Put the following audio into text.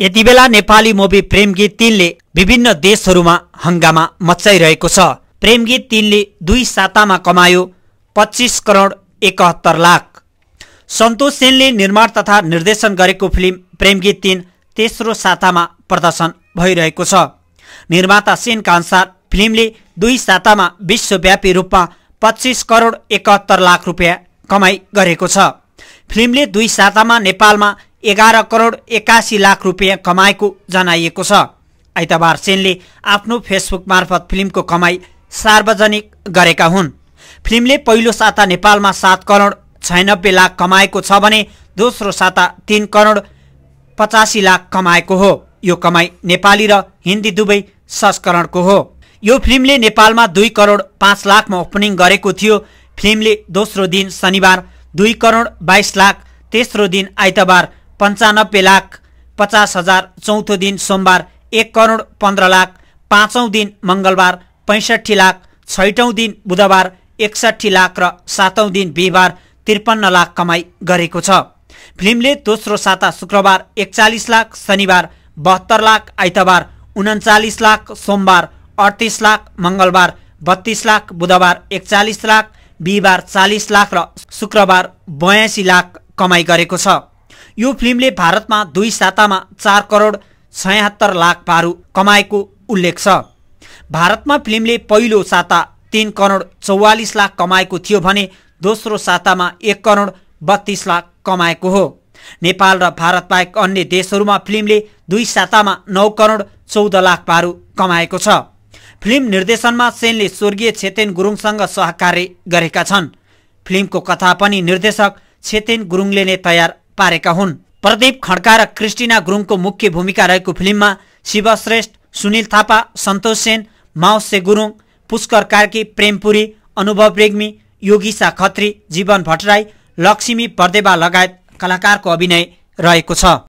यति बेला नेपाली मुभी प्रेम गीत तिनले विभिन्न देशहरूमा हङ्गामा मचाइरहेको छ प्रेम गीत तिनले दुई सातामा कमायो पच्चिस करोड एकहत्तर लाख सन्तोष सेनले निर्माण तथा निर्देशन गरेको फिल्म प्रेम गीत तिन तेस्रो सातामा प्रदर्शन भइरहेको छ निर्माता सेनका अनुसार फिल्मले दुई सातामा विश्वव्यापी रूपमा पच्चिस करोड एकहत्तर लाख रुपियाँ कमाई गरेको छ फिल्मले दुई सातामा नेपालमा एघार करोड एक्कासी लाख रुपियाँ कमाएको जनाइएको छ आइतबार सेनले आफ्नो फेसबुक मार्फत फिल्मको कमाई सार्वजनिक गरेका हुन् फिल्मले पहिलो साता नेपालमा सात करोड छयानब्बे लाख कमाएको छ भने दोस्रो साता तिन करोड पचासी लाख कमाएको हो यो कमाई नेपाली र हिन्दी दुवै संस्करणको हो यो फिल्मले नेपालमा दुई करोड पाँच लाखमा ओपनिङ गरेको थियो फिल्मले दोस्रो दिन शनिबार दुई करोड बाइस लाख तेस्रो दिन आइतबार पन्चानब्बे लाख पचास हजार चौथो दिन सोमबार एक करोड पन्ध्र लाख पाँचौँ दिन मङ्गलबार पैँसठी लाख छैटौँ दिन बुधबार एकसठी लाख र सातौँ दिन बिहिबार त्रिपन्न लाख कमाई गरेको छ फिल्मले दोस्रो साता शुक्रबार एकचालिस लाख शनिबार बहत्तर लाख आइतबार उन्चालिस लाख सोमबार अडतिस लाख मङ्गलबार बत्तिस लाख बुधबार एकचालिस लाख बिहिबार चालिस लाख र शुक्रबार बयासी लाख कमाई गरेको छ यो फिल्मले भारतमा दुई सातामा चार करोड छयत्तर लाख पारु कमाएको उल्लेख छ भारतमा फिल्मले पहिलो साता तिन करोड चौवालिस लाख कमाएको थियो भने दोस्रो सातामा एक करोड बत्तीस लाख कमाएको हो नेपाल र भारत बाहेक अन्य देशहरूमा फिल्मले दुई सातामा नौ करोड चौध लाख पारु कमाएको छ फिल्म निर्देशनमा सेनले स्वर्गीय छेतेन गुरुङसँग सहकार्य गरेका छन् फिल्मको कथा पनि निर्देशक छेतेन गुरुङले नै तयार पारेका हुन् प्रदीप खड्का र क्रिस्टिना गुरुङको मुख्य भूमिका रहेको फिल्ममा श्रेष्ठ सुनिल थापा सन्तोष सेन माओसे गुरुङ पुष्कर कार्की प्रेमपुरी अनुभव रेग्मी योगिसा खत्री जीवन भट्टराई लक्ष्मी परदेवा लगायत कलाकारको अभिनय रहेको छ